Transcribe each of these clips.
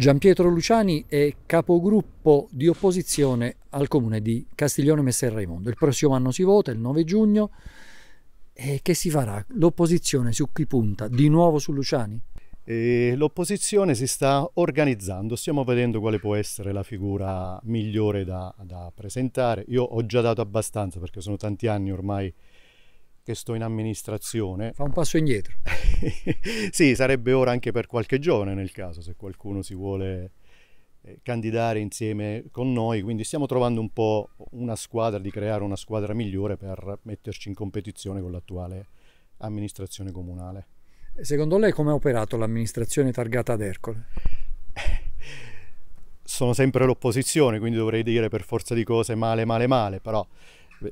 Giampietro Luciani è capogruppo di opposizione al comune di Castiglione Messer Raimondo. Il prossimo anno si vota, il 9 giugno, e che si farà? L'opposizione su chi punta? Di nuovo su Luciani? L'opposizione si sta organizzando, stiamo vedendo quale può essere la figura migliore da, da presentare. Io ho già dato abbastanza perché sono tanti anni ormai che sto in amministrazione. Fa un passo indietro. sì, sarebbe ora anche per qualche giovane nel caso, se qualcuno si vuole eh, candidare insieme con noi, quindi stiamo trovando un po' una squadra, di creare una squadra migliore per metterci in competizione con l'attuale amministrazione comunale. Secondo lei come ha operato l'amministrazione targata ad Ercole? Sono sempre l'opposizione, quindi dovrei dire per forza di cose male, male, male, però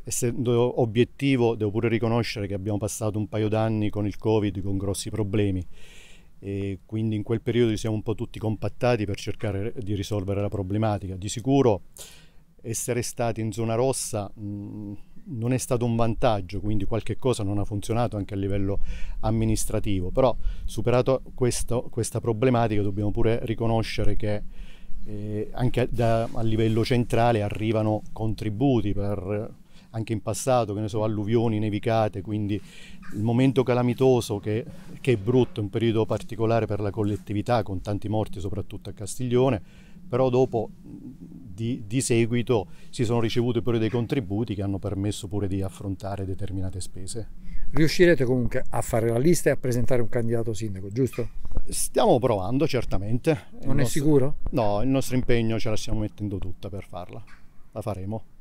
essendo obiettivo devo pure riconoscere che abbiamo passato un paio d'anni con il Covid con grossi problemi e quindi in quel periodo siamo un po' tutti compattati per cercare di risolvere la problematica. Di sicuro essere stati in zona rossa mh, non è stato un vantaggio, quindi qualche cosa non ha funzionato anche a livello amministrativo, però superato questo, questa problematica dobbiamo pure riconoscere che eh, anche da, a livello centrale arrivano contributi per anche in passato, che ne so, alluvioni, nevicate, quindi il momento calamitoso che, che è brutto, è un periodo particolare per la collettività, con tanti morti soprattutto a Castiglione, però dopo di, di, seguito si sono ricevuti pure dei contributi che hanno permesso pure di affrontare determinate spese. Riuscirete comunque a fare la lista e a presentare un candidato sindaco, giusto? Stiamo provando, certamente. Non il è sicuro? No, il nostro impegno ce la stiamo mettendo tutta per farla. La faremo.